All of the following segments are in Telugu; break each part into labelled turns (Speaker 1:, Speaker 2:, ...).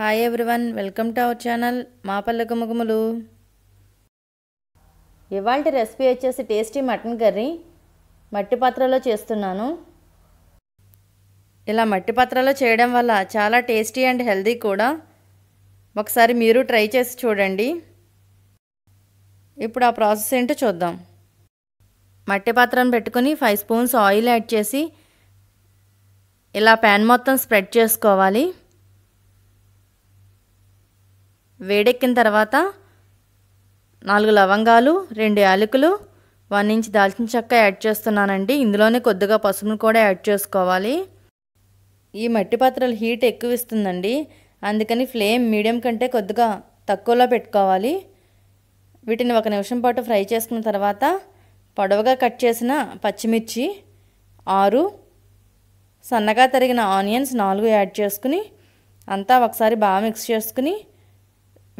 Speaker 1: hi everyone welcome to our channel మా పల్లె గుమగుములు ఇవాళ రెసిపీ వచ్చేసి టేస్టీ మటన్ కర్రీ మట్టి పాత్రలో చేస్తున్నాను ఇలా మట్టి పాత్రలో చేయడం వల్ల చాలా టేస్టీ అండ్ హెల్దీ కూడా ఒకసారి మీరు ట్రై చేసి చూడండి ఇప్పుడు ఆ ప్రాసెస్ ఏంటో చూద్దాం మట్టి పాత్రను పెట్టుకుని ఫైవ్ స్పూన్స్ ఆయిల్ యాడ్ చేసి ఇలా ప్యాన్ మొత్తం స్ప్రెడ్ చేసుకోవాలి వేడెక్కిన తర్వాత నాలుగు లవంగాలు రెండు యాలకులు వన్ ఇంచ్ దాల్చిన చెక్క యాడ్ చేస్తున్నానండి ఇందులోనే కొద్దిగా పసుపును కూడా యాడ్ చేసుకోవాలి ఈ మట్టి పాత్రలు హీట్ ఎక్కువ ఇస్తుందండి అందుకని ఫ్లేమ్ మీడియం కంటే కొద్దిగా తక్కువలో పెట్టుకోవాలి వీటిని ఒక నిమిషం పాటు ఫ్రై చేసుకున్న తర్వాత పొడవుగా కట్ చేసిన పచ్చిమిర్చి ఆరు సన్నగా తరిగిన ఆనియన్స్ నాలుగు యాడ్ చేసుకుని అంతా ఒకసారి బాగా మిక్స్ చేసుకుని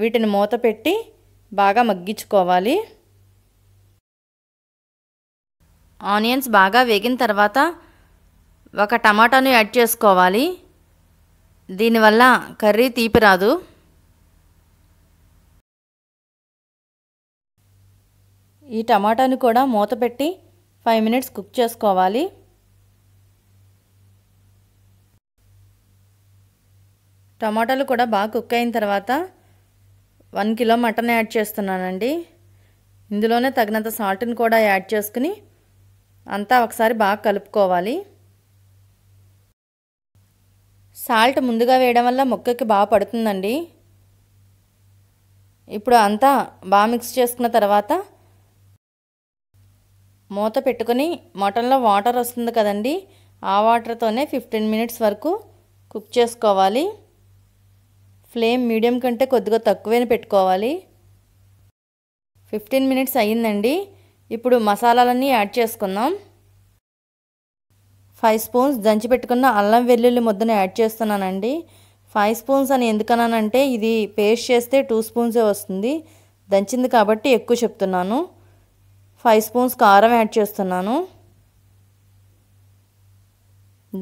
Speaker 1: వీటిని మూత పెట్టి బాగా మగ్గించుకోవాలి ఆనియన్స్ బాగా వేగిన తర్వాత ఒక టమాటాను యాడ్ చేసుకోవాలి దీనివల్ల కర్రీ తీపి రాదు ఈ టమాటాను కూడా మూత పెట్టి ఫైవ్ మినిట్స్ కుక్ చేసుకోవాలి టమాటాలు కూడా బాగా కుక్ అయిన తర్వాత వన్ కిలో మటన్ యాడ్ చేస్తున్నానండి ఇందులోనే తగినంత సాల్ట్ని కూడా యాడ్ చేసుకుని అంతా ఒకసారి బాగా కలుపుకోవాలి సాల్ట్ ముందుగా వేయడం వల్ల ముక్కకి బాగా పడుతుందండి ఇప్పుడు అంతా బాగా మిక్స్ చేసుకున్న తర్వాత మూత పెట్టుకొని మటన్లో వాటర్ వస్తుంది కదండి ఆ వాటర్తోనే ఫిఫ్టీన్ మినిట్స్ వరకు కుక్ చేసుకోవాలి ఫ్లేమ్ మీడియం కంటే కొద్దిగా తక్కువైన పెట్టుకోవాలి ఫిఫ్టీన్ మినిట్స్ అయ్యిందండి ఇప్పుడు మసాలాలన్నీ యాడ్ చేసుకుందాం ఫైవ్ స్పూన్స్ దంచి పెట్టుకున్న అల్లం వెల్లుల్లి ముద్దను యాడ్ చేస్తున్నానండి ఫైవ్ స్పూన్స్ అని ఎందుకన్నానంటే ఇది పేస్ట్ చేస్తే టూ స్పూన్సే వస్తుంది దంచింది కాబట్టి ఎక్కువ చెప్తున్నాను ఫైవ్ స్పూన్స్ కారం యాడ్ చేస్తున్నాను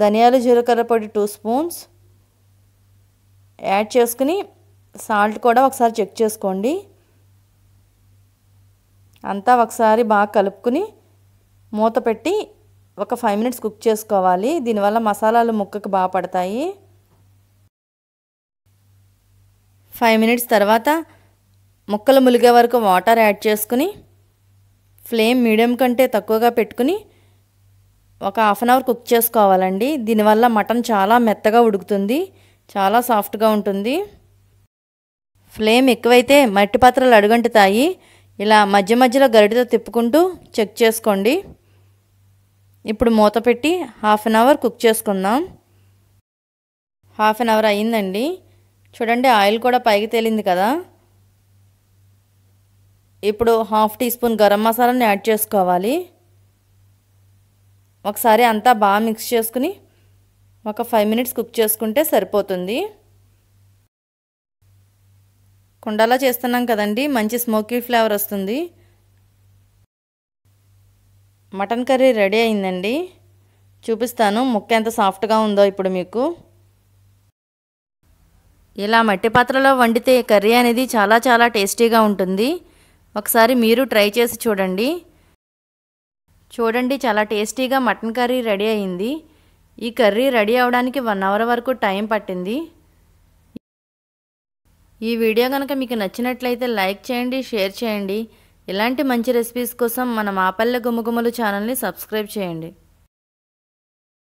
Speaker 1: ధనియాల జీలకర్ర పొడి టూ స్పూన్స్ యాడ్ చేసుకుని సాల్ట్ కూడా ఒకసారి చెక్ చేసుకోండి అంతా ఒకసారి బాగా కలుపుకుని మూత పెట్టి ఒక ఫైవ్ మినిట్స్ కుక్ చేసుకోవాలి దీనివల్ల మసాలాలు ముక్కకు బాగా పడతాయి ఫైవ్ మినిట్స్ తర్వాత ముక్కలు ములిగే వరకు వాటర్ యాడ్ చేసుకుని ఫ్లేమ్ మీడియం కంటే తక్కువగా పెట్టుకుని ఒక హాఫ్ అన్ అవర్ కుక్ చేసుకోవాలండి దీనివల్ల మటన్ చాలా మెత్తగా ఉడుకుతుంది చాలా సాఫ్ట్గా ఉంటుంది ఫ్లేమ్ ఎక్కువైతే మట్టి పాత్రలు అడుగంటుతాయి ఇలా మధ్య మధ్యలో గరిటతో తిప్పుకుంటూ చెక్ చేసుకోండి ఇప్పుడు మూత పెట్టి హాఫ్ అన్ అవర్ కుక్ చేసుకుందాం హాఫ్ అన్ అవర్ అయ్యిందండి చూడండి ఆయిల్ కూడా పైకి తేలింది కదా ఇప్పుడు హాఫ్ టీ స్పూన్ గరం మసాలాని యాడ్ చేసుకోవాలి ఒకసారి అంతా బాగా మిక్స్ చేసుకుని ఒక ఫైవ్ మినిట్స్ కుక్ చేసుకుంటే సరిపోతుంది కుండలా చేస్తున్నాం కదండి మంచి స్మోకీ ఫ్లేవర్ వస్తుంది మటన్ కర్రీ రెడీ అయిందండి చూపిస్తాను ముక్క ఎంత సాఫ్ట్గా ఉందో ఇప్పుడు మీకు ఇలా మట్టి పాత్రలో వండితే కర్రీ అనేది చాలా చాలా టేస్టీగా ఉంటుంది ఒకసారి మీరు ట్రై చేసి చూడండి చూడండి చాలా టేస్టీగా మటన్ కర్రీ రెడీ అయింది ఈ కర్రీ రెడీ అవడానికి వన్ అవర్ వరకు టైం పట్టింది ఈ వీడియో కనుక మీకు నచ్చినట్లయితే లైక్ చేయండి షేర్ చేయండి ఇలాంటి మంచి రెసిపీస్ కోసం మన మాపల్లె గుమ్మగుమ్మలు ఛానల్ని సబ్స్క్రైబ్ చేయండి